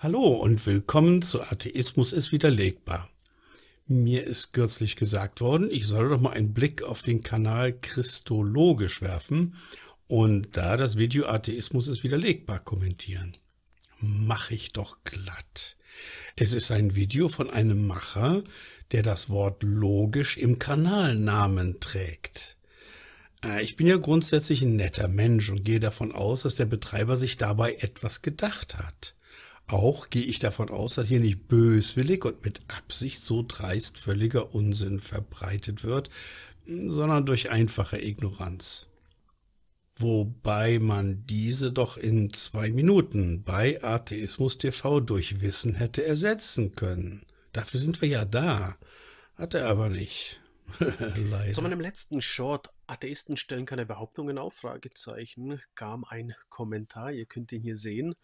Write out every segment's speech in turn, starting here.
Hallo und willkommen zu Atheismus ist widerlegbar. Mir ist kürzlich gesagt worden, ich soll doch mal einen Blick auf den Kanal Christologisch werfen und da das Video Atheismus ist widerlegbar kommentieren. Mach ich doch glatt. Es ist ein Video von einem Macher, der das Wort logisch im Kanalnamen trägt. Ah, ich bin ja grundsätzlich ein netter Mensch und gehe davon aus, dass der Betreiber sich dabei etwas gedacht hat. Auch gehe ich davon aus, dass hier nicht böswillig und mit Absicht so dreist völliger Unsinn verbreitet wird, sondern durch einfache Ignoranz. Wobei man diese doch in zwei Minuten bei Atheismus TV durch Wissen hätte ersetzen können. Dafür sind wir ja da. Hat er aber nicht. Zu meinem letzten Short Atheisten stellen keine Behauptungen auf, Fragezeichen, kam ein Kommentar, ihr könnt ihn hier sehen.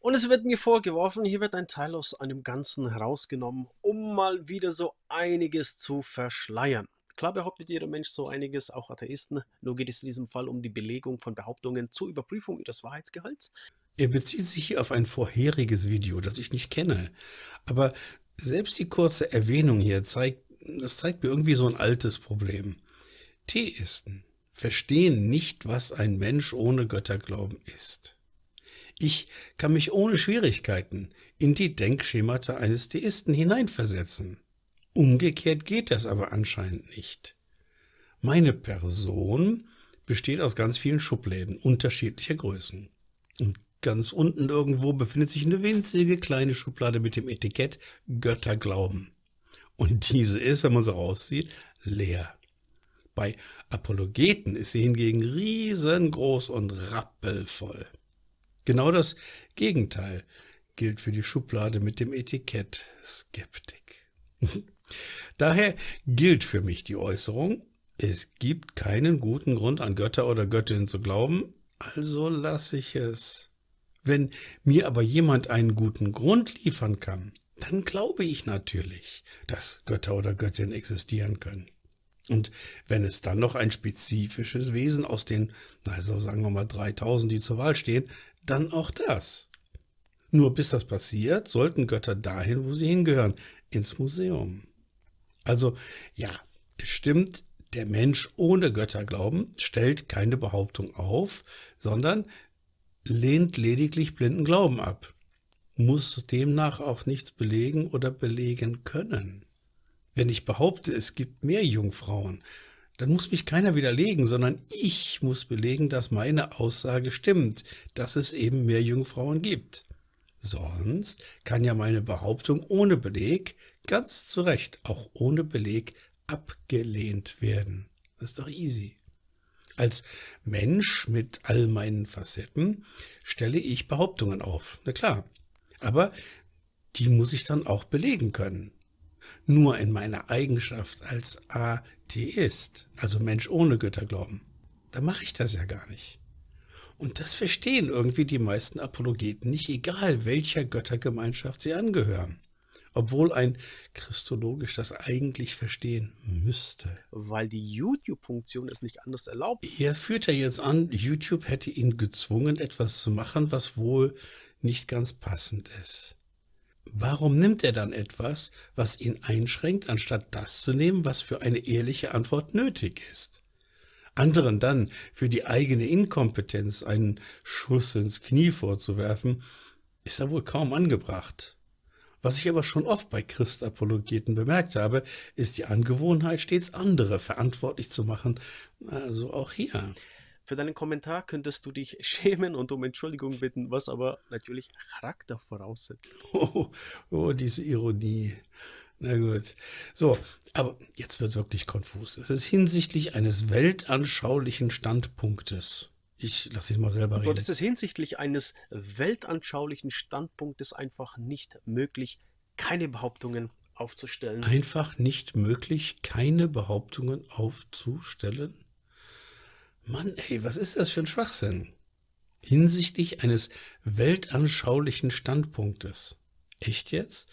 Und es wird mir vorgeworfen, hier wird ein Teil aus einem Ganzen herausgenommen, um mal wieder so einiges zu verschleiern. Klar behauptet jeder Mensch so einiges, auch Atheisten, nur geht es in diesem Fall um die Belegung von Behauptungen zur Überprüfung ihres Wahrheitsgehalts. Er bezieht sich hier auf ein vorheriges Video, das ich nicht kenne. Aber selbst die kurze Erwähnung hier zeigt, das zeigt mir irgendwie so ein altes Problem. Theisten verstehen nicht, was ein Mensch ohne Götterglauben ist. Ich kann mich ohne Schwierigkeiten in die Denkschemata eines Theisten hineinversetzen. Umgekehrt geht das aber anscheinend nicht. Meine Person besteht aus ganz vielen Schubläden unterschiedlicher Größen. Und ganz unten irgendwo befindet sich eine winzige kleine Schublade mit dem Etikett Götterglauben. Und diese ist, wenn man sie rauszieht, leer. Bei Apologeten ist sie hingegen riesengroß und rappelvoll. Genau das Gegenteil gilt für die Schublade mit dem Etikett Skeptik. Daher gilt für mich die Äußerung, es gibt keinen guten Grund an Götter oder Göttinnen zu glauben, also lasse ich es. Wenn mir aber jemand einen guten Grund liefern kann, dann glaube ich natürlich, dass Götter oder Göttinnen existieren können. Und wenn es dann noch ein spezifisches Wesen aus den, also sagen wir mal 3000, die zur Wahl stehen, dann auch das. Nur bis das passiert, sollten Götter dahin, wo sie hingehören, ins Museum. Also ja, es stimmt, der Mensch ohne Götterglauben stellt keine Behauptung auf, sondern lehnt lediglich blinden Glauben ab, muss demnach auch nichts belegen oder belegen können. Wenn ich behaupte, es gibt mehr Jungfrauen, dann muss mich keiner widerlegen, sondern ich muss belegen, dass meine Aussage stimmt, dass es eben mehr Jungfrauen gibt. Sonst kann ja meine Behauptung ohne Beleg, ganz zu Recht auch ohne Beleg, abgelehnt werden. Das ist doch easy. Als Mensch mit all meinen Facetten stelle ich Behauptungen auf. Na klar. Aber die muss ich dann auch belegen können nur in meiner Eigenschaft als Atheist, also Mensch ohne Götterglauben, dann mache ich das ja gar nicht. Und das verstehen irgendwie die meisten Apologeten nicht, egal welcher Göttergemeinschaft sie angehören. Obwohl ein Christologisch das eigentlich verstehen müsste. Weil die YouTube-Funktion es nicht anders erlaubt. Er führt ja jetzt an, YouTube hätte ihn gezwungen, etwas zu machen, was wohl nicht ganz passend ist. Warum nimmt er dann etwas, was ihn einschränkt, anstatt das zu nehmen, was für eine ehrliche Antwort nötig ist? Anderen dann für die eigene Inkompetenz einen Schuss ins Knie vorzuwerfen, ist da wohl kaum angebracht. Was ich aber schon oft bei Christapologeten bemerkt habe, ist die Angewohnheit, stets andere verantwortlich zu machen, also auch hier. Für deinen Kommentar könntest du dich schämen und um Entschuldigung bitten, was aber natürlich Charakter voraussetzt. Oh, oh diese Ironie. Na gut. So, aber jetzt wird es wirklich konfus. Es ist hinsichtlich eines weltanschaulichen Standpunktes. Ich lasse dich mal selber reden. Dort ist es hinsichtlich eines weltanschaulichen Standpunktes einfach nicht möglich, keine Behauptungen aufzustellen. Einfach nicht möglich, keine Behauptungen aufzustellen? Mann, ey, was ist das für ein Schwachsinn? Hinsichtlich eines weltanschaulichen Standpunktes. Echt jetzt?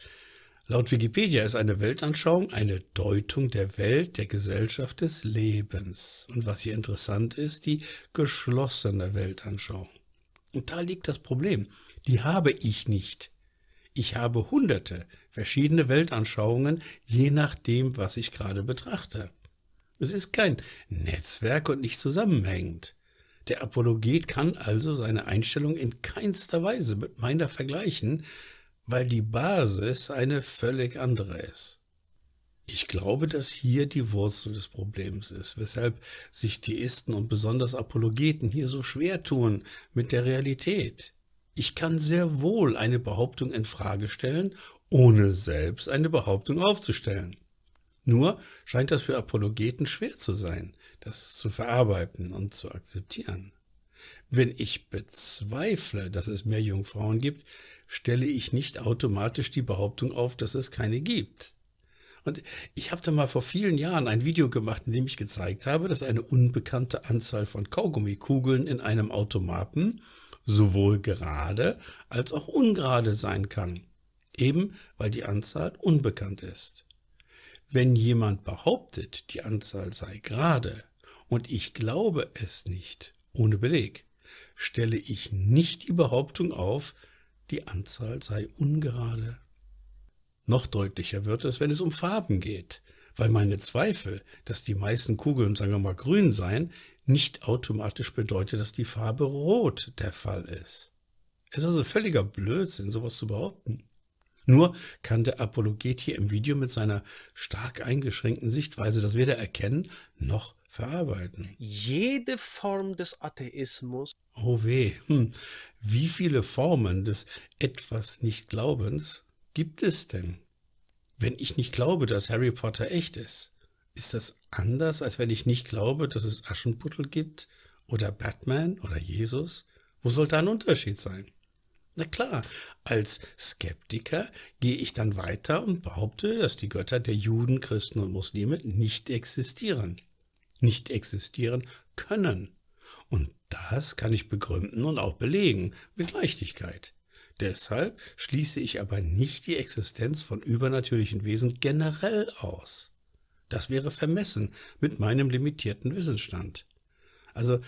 Laut Wikipedia ist eine Weltanschauung eine Deutung der Welt, der Gesellschaft, des Lebens. Und was hier interessant ist, die geschlossene Weltanschauung. Und da liegt das Problem. Die habe ich nicht. Ich habe hunderte verschiedene Weltanschauungen, je nachdem, was ich gerade betrachte. Es ist kein Netzwerk und nicht zusammenhängend. Der Apologet kann also seine Einstellung in keinster Weise mit meiner vergleichen, weil die Basis eine völlig andere ist. Ich glaube, dass hier die Wurzel des Problems ist, weshalb sich Theisten und besonders Apologeten hier so schwer tun mit der Realität. Ich kann sehr wohl eine Behauptung in Frage stellen, ohne selbst eine Behauptung aufzustellen. Nur scheint das für Apologeten schwer zu sein, das zu verarbeiten und zu akzeptieren. Wenn ich bezweifle, dass es mehr Jungfrauen gibt, stelle ich nicht automatisch die Behauptung auf, dass es keine gibt. Und ich habe da mal vor vielen Jahren ein Video gemacht, in dem ich gezeigt habe, dass eine unbekannte Anzahl von Kaugummikugeln in einem Automaten sowohl gerade als auch ungerade sein kann, eben weil die Anzahl unbekannt ist. Wenn jemand behauptet, die Anzahl sei gerade und ich glaube es nicht, ohne Beleg, stelle ich nicht die Behauptung auf, die Anzahl sei ungerade. Noch deutlicher wird es, wenn es um Farben geht, weil meine Zweifel, dass die meisten Kugeln, sagen wir mal, grün seien, nicht automatisch bedeutet, dass die Farbe rot der Fall ist. Es ist also völliger Blödsinn, sowas zu behaupten. Nur kann der Apologet hier im Video mit seiner stark eingeschränkten Sichtweise das weder erkennen noch verarbeiten. Jede Form des Atheismus. Oh weh, hm. wie viele Formen des etwas Nicht-Glaubens gibt es denn? Wenn ich nicht glaube, dass Harry Potter echt ist, ist das anders, als wenn ich nicht glaube, dass es Aschenputtel gibt oder Batman oder Jesus? Wo soll da ein Unterschied sein? Na klar, als Skeptiker gehe ich dann weiter und behaupte, dass die Götter der Juden, Christen und Muslime nicht existieren, nicht existieren können. Und das kann ich begründen und auch belegen mit Leichtigkeit. Deshalb schließe ich aber nicht die Existenz von übernatürlichen Wesen generell aus. Das wäre vermessen mit meinem limitierten Wissensstand. Also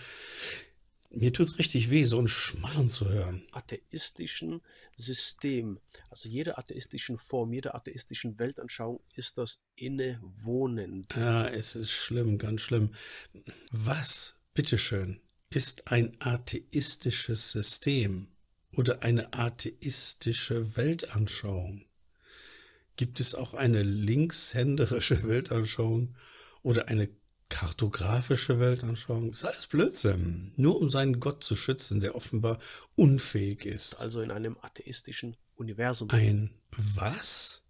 mir tut es richtig weh, so ein Schmarren zu hören. Atheistischen System, also jeder atheistischen Form, jeder atheistischen Weltanschauung ist das innewohnend. Ja, es ist schlimm, ganz schlimm. Was, bitteschön, ist ein atheistisches System oder eine atheistische Weltanschauung? Gibt es auch eine linkshänderische Weltanschauung oder eine kartografische Weltanschauung. Das ist alles Blödsinn. Nur um seinen Gott zu schützen, der offenbar unfähig ist. Also in einem atheistischen Universum. Ein was?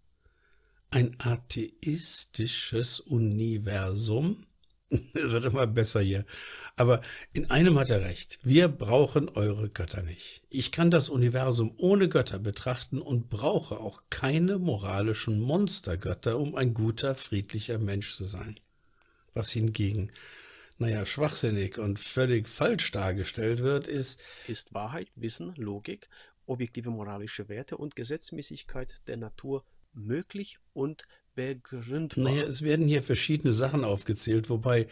Ein atheistisches Universum? wird immer besser hier. Aber in einem hat er recht. Wir brauchen eure Götter nicht. Ich kann das Universum ohne Götter betrachten und brauche auch keine moralischen Monstergötter, um ein guter, friedlicher Mensch zu sein. Was hingegen, naja, schwachsinnig und völlig falsch dargestellt wird, ist. Ist Wahrheit, Wissen, Logik, objektive moralische Werte und Gesetzmäßigkeit der Natur möglich und begründbar. Naja, es werden hier verschiedene Sachen aufgezählt, wobei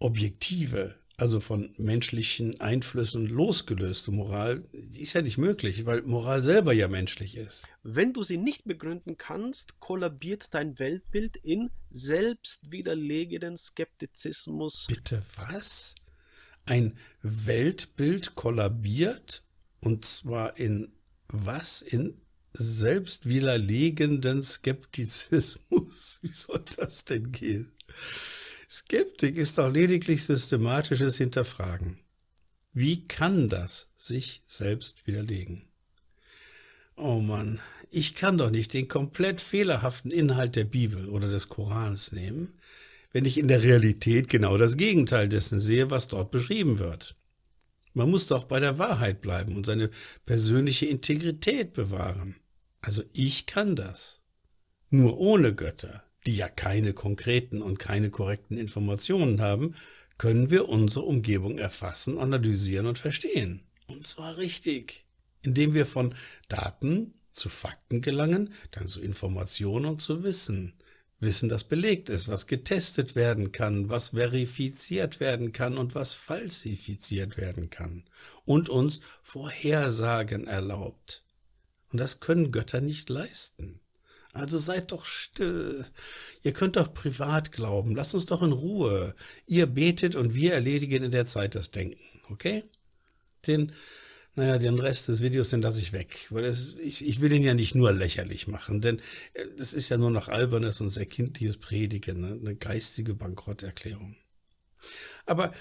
objektive also von menschlichen Einflüssen losgelöste Moral, die ist ja nicht möglich, weil Moral selber ja menschlich ist. Wenn du sie nicht begründen kannst, kollabiert dein Weltbild in selbstwiderlegenden Skeptizismus. Bitte was? Ein Weltbild kollabiert? Und zwar in was? In selbstwiderlegenden Skeptizismus? Wie soll das denn gehen? Skeptik ist doch lediglich systematisches Hinterfragen. Wie kann das sich selbst widerlegen? Oh Mann, ich kann doch nicht den komplett fehlerhaften Inhalt der Bibel oder des Korans nehmen, wenn ich in der Realität genau das Gegenteil dessen sehe, was dort beschrieben wird. Man muss doch bei der Wahrheit bleiben und seine persönliche Integrität bewahren. Also ich kann das. Nur ohne Götter, die ja keine konkreten und keine korrekten Informationen haben, können wir unsere Umgebung erfassen, analysieren und verstehen. Und zwar richtig. Indem wir von Daten zu Fakten gelangen, dann zu Informationen und zu Wissen. Wissen, das belegt ist, was getestet werden kann, was verifiziert werden kann und was falsifiziert werden kann und uns Vorhersagen erlaubt. Und das können Götter nicht leisten. Also seid doch still. Ihr könnt doch privat glauben. Lasst uns doch in Ruhe. Ihr betet und wir erledigen in der Zeit das Denken. Okay? Den, naja, den Rest des Videos, den lasse ich weg. Weil es, ich, ich will ihn ja nicht nur lächerlich machen, denn äh, das ist ja nur noch albernes und sehr kindliches Predigen. Ne? Eine geistige Bankrotterklärung. Aber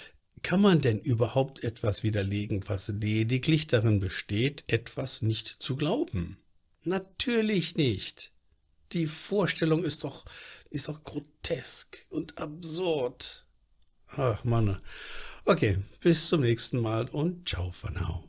kann man denn überhaupt etwas widerlegen, was lediglich darin besteht, etwas nicht zu glauben? Natürlich nicht. Die Vorstellung ist doch, ist doch grotesk und absurd. Ach, Mann. Okay, bis zum nächsten Mal und ciao for now.